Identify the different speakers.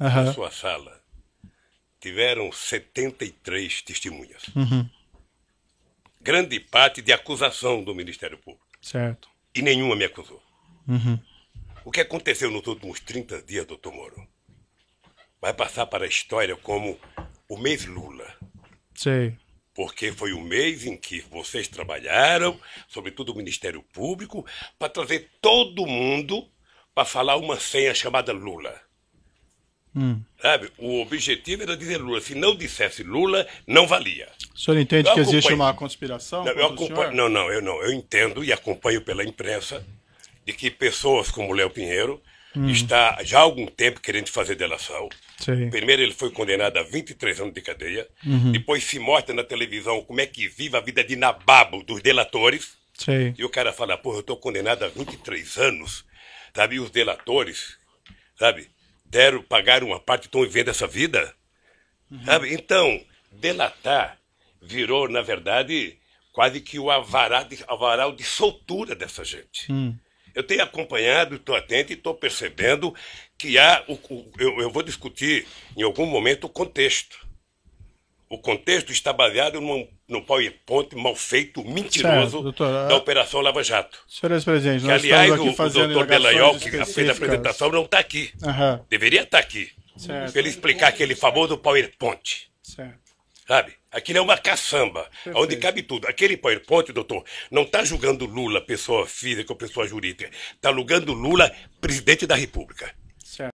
Speaker 1: uhum. na
Speaker 2: sua sala, tiveram 73 testemunhas. Uhum. Grande parte de acusação do Ministério Público. Certo. E nenhuma me acusou. Uhum. O que aconteceu nos últimos 30 dias, doutor Moro, vai passar para a história como o mês Lula. Sei. Porque foi o mês em que vocês trabalharam, sobretudo o Ministério Público, para trazer todo mundo para falar uma senha chamada Lula. Hum. Sabe? O objetivo era dizer Lula. Se não dissesse Lula, não valia. O senhor entende eu que acompanho... existe uma conspiração? Não, eu acompanho... não, não, eu não. Eu entendo e acompanho pela imprensa de que pessoas como Léo Pinheiro hum. está já há algum tempo querendo fazer delação. Sim. Primeiro ele foi condenado a 23 anos de cadeia. Uhum. Depois se mostra na televisão como é que vive a vida de nababo dos delatores. Sim. E o cara fala, porra, eu estou condenado a 23 anos. Sabe, e os delatores, sabe, deram, pagaram uma parte, estão vivendo essa vida. Uhum. Sabe? Então, delatar virou, na verdade, quase que o avaral de, avaral de soltura dessa gente. Uhum. Eu tenho acompanhado, estou atento e estou percebendo que há. O, o eu, eu, vou discutir em algum momento o contexto. O contexto está baseado num, num PowerPoint mal feito, mentiroso, certo, doutor, da é. Operação Lava Jato. Senhores presidentes, nós que, aliás, o, o doutor Belaiol, que fez a apresentação, não está aqui. Uhum. Deveria estar tá aqui. Para ele explicar aquele famoso PowerPoint. Certo. Sabe? Aquilo é uma caçamba, Perfeito. onde cabe tudo. Aquele PowerPoint, doutor, não está julgando Lula, pessoa física ou pessoa jurídica. Está julgando Lula, presidente da República.